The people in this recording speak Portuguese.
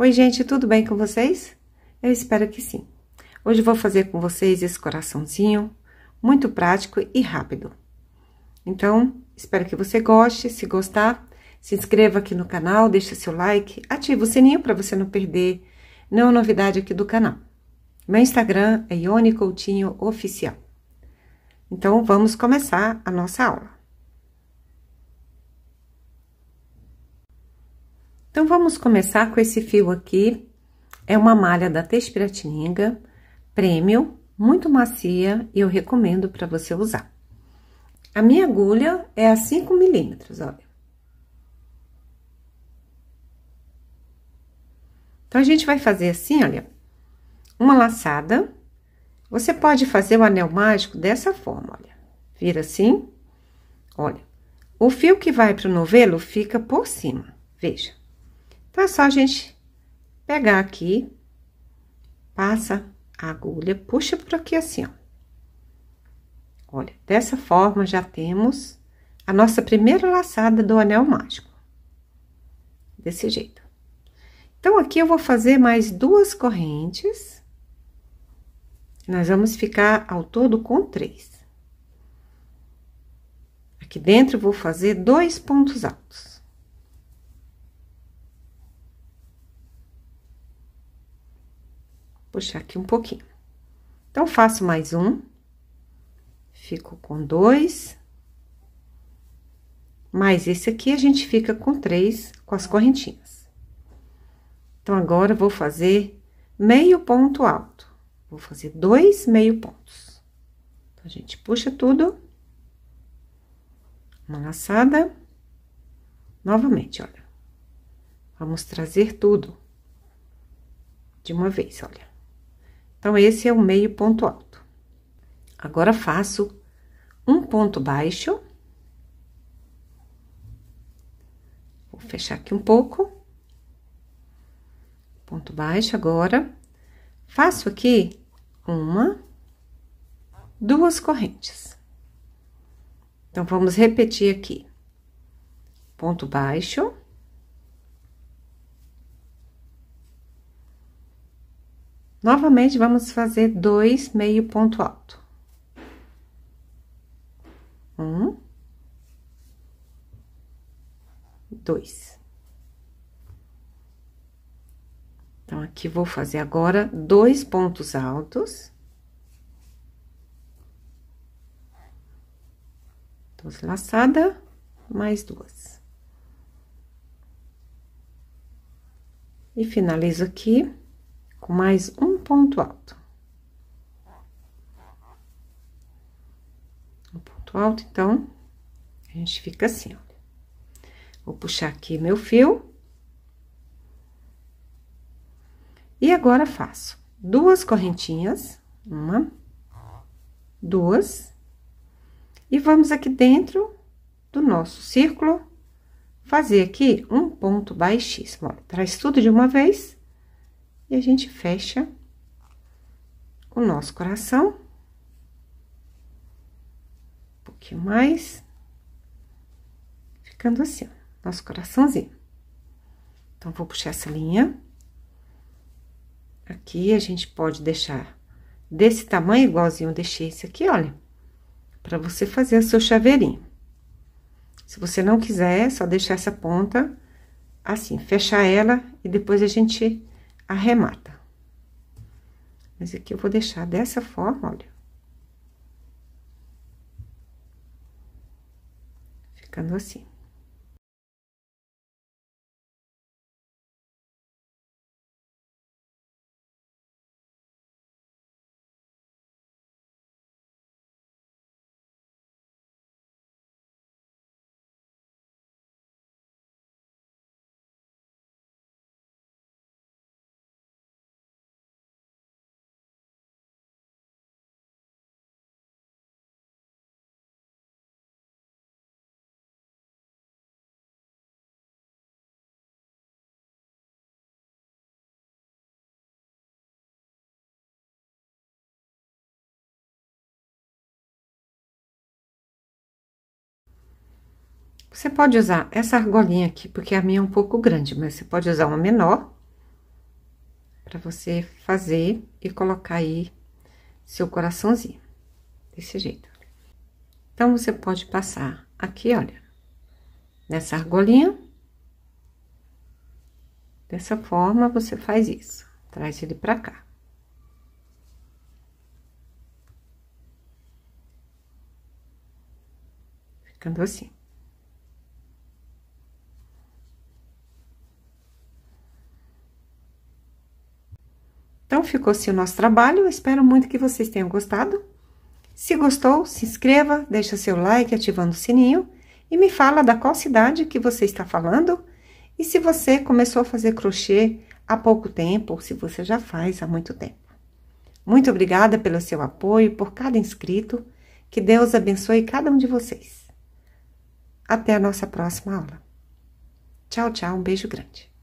Oi, gente, tudo bem com vocês? Eu espero que sim. Hoje vou fazer com vocês esse coraçãozinho, muito prático e rápido. Então, espero que você goste. Se gostar, se inscreva aqui no canal, deixe seu like, ative o sininho para você não perder nenhuma novidade aqui do canal. Meu Instagram é Ione Coutinho Oficial. Então, vamos começar a nossa aula. vamos começar com esse fio aqui. É uma malha da Tespiratininga, prêmio, muito macia e eu recomendo para você usar. A minha agulha é a 5 milímetros, olha. Então, a gente vai fazer assim, olha, uma laçada. Você pode fazer o anel mágico dessa forma, olha. Vira assim, olha. O fio que vai para o novelo fica por cima, veja. Então, é só a gente pegar aqui, passa a agulha, puxa por aqui assim, ó. Olha, dessa forma já temos a nossa primeira laçada do anel mágico. Desse jeito. Então, aqui eu vou fazer mais duas correntes. Nós vamos ficar ao todo com três. Aqui dentro, vou fazer dois pontos altos. puxar aqui um pouquinho. Então, faço mais um. Fico com dois. Mais esse aqui, a gente fica com três com as correntinhas. Então, agora, vou fazer meio ponto alto. Vou fazer dois meio pontos. Então, a gente puxa tudo. Uma laçada. Novamente, olha. Vamos trazer tudo de uma vez, olha. Então, esse é o meio ponto alto. Agora, faço um ponto baixo. Vou fechar aqui um pouco. Ponto baixo agora. Faço aqui uma, duas correntes. Então, vamos repetir aqui. Ponto baixo. Novamente, vamos fazer dois meio ponto alto. Um. Dois. Então, aqui vou fazer agora dois pontos altos. Duas laçadas, mais duas. E finalizo aqui com mais um ponto alto. O ponto alto, então, a gente fica assim, olha. Vou puxar aqui meu fio. E agora, faço duas correntinhas, uma, duas, e vamos aqui dentro do nosso círculo fazer aqui um ponto baixíssimo, traz tudo de uma vez e a gente fecha o nosso coração. Um pouquinho mais. Ficando assim, ó, nosso coraçãozinho. Então, vou puxar essa linha. Aqui, a gente pode deixar desse tamanho, igualzinho eu deixei esse aqui, olha. Pra você fazer o seu chaveirinho. Se você não quiser, é só deixar essa ponta assim, fechar ela e depois a gente arremata. Mas aqui é eu vou deixar dessa forma, olha. Ficando assim. Você pode usar essa argolinha aqui, porque a minha é um pouco grande, mas você pode usar uma menor para você fazer e colocar aí seu coraçãozinho, desse jeito. Então, você pode passar aqui, olha, nessa argolinha. Dessa forma, você faz isso. Traz ele pra cá. Ficando assim. Então, ficou assim o nosso trabalho. espero muito que vocês tenham gostado. Se gostou, se inscreva, deixa seu like ativando o sininho e me fala da qual cidade que você está falando. E se você começou a fazer crochê há pouco tempo, ou se você já faz há muito tempo. Muito obrigada pelo seu apoio, por cada inscrito. Que Deus abençoe cada um de vocês. Até a nossa próxima aula. Tchau, tchau, um beijo grande.